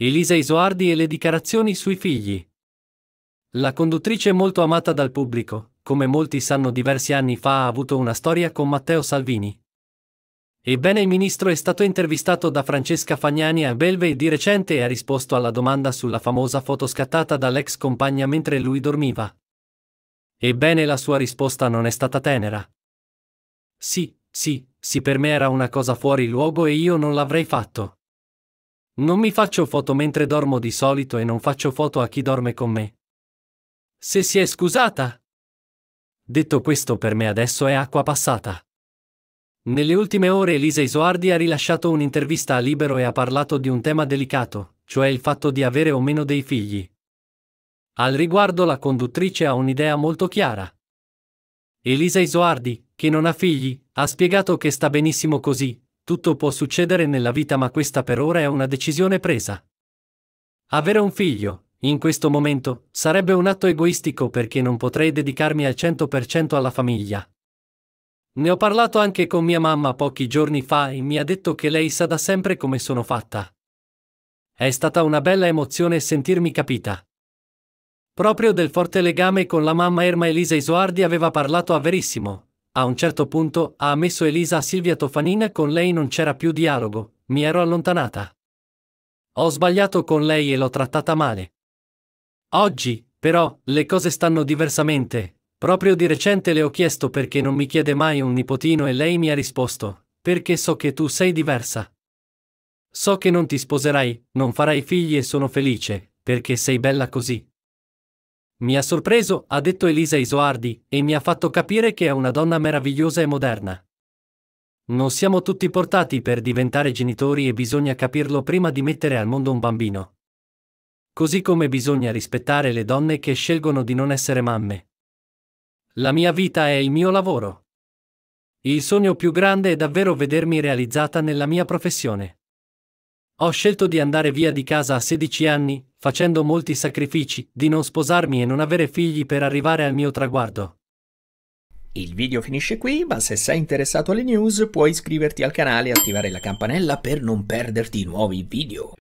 Elisa Isoardi e le dichiarazioni sui figli. La conduttrice molto amata dal pubblico, come molti sanno diversi anni fa ha avuto una storia con Matteo Salvini. Ebbene il ministro è stato intervistato da Francesca Fagnani a Belve di recente e ha risposto alla domanda sulla famosa foto scattata dall'ex compagna mentre lui dormiva. Ebbene la sua risposta non è stata tenera. Sì, sì, sì per me era una cosa fuori luogo e io non l'avrei fatto. Non mi faccio foto mentre dormo di solito e non faccio foto a chi dorme con me. Se si è scusata. Detto questo per me adesso è acqua passata. Nelle ultime ore Elisa Isoardi ha rilasciato un'intervista a Libero e ha parlato di un tema delicato, cioè il fatto di avere o meno dei figli. Al riguardo la conduttrice ha un'idea molto chiara. Elisa Isoardi, che non ha figli, ha spiegato che sta benissimo così, tutto può succedere nella vita ma questa per ora è una decisione presa. Avere un figlio, in questo momento, sarebbe un atto egoistico perché non potrei dedicarmi al 100% alla famiglia. Ne ho parlato anche con mia mamma pochi giorni fa e mi ha detto che lei sa da sempre come sono fatta. È stata una bella emozione sentirmi capita. Proprio del forte legame con la mamma Erma Elisa Isoardi aveva parlato a Verissimo, a un certo punto ha ammesso Elisa a Silvia Tofanin con lei non c'era più dialogo, mi ero allontanata. Ho sbagliato con lei e l'ho trattata male. Oggi, però, le cose stanno diversamente. Proprio di recente le ho chiesto perché non mi chiede mai un nipotino e lei mi ha risposto, perché so che tu sei diversa. So che non ti sposerai, non farai figli e sono felice, perché sei bella così. Mi ha sorpreso, ha detto Elisa Isoardi, e mi ha fatto capire che è una donna meravigliosa e moderna. Non siamo tutti portati per diventare genitori e bisogna capirlo prima di mettere al mondo un bambino. Così come bisogna rispettare le donne che scelgono di non essere mamme. La mia vita è il mio lavoro. Il sogno più grande è davvero vedermi realizzata nella mia professione. Ho scelto di andare via di casa a 16 anni, facendo molti sacrifici, di non sposarmi e non avere figli per arrivare al mio traguardo. Il video finisce qui, ma se sei interessato alle news puoi iscriverti al canale e attivare la campanella per non perderti nuovi video.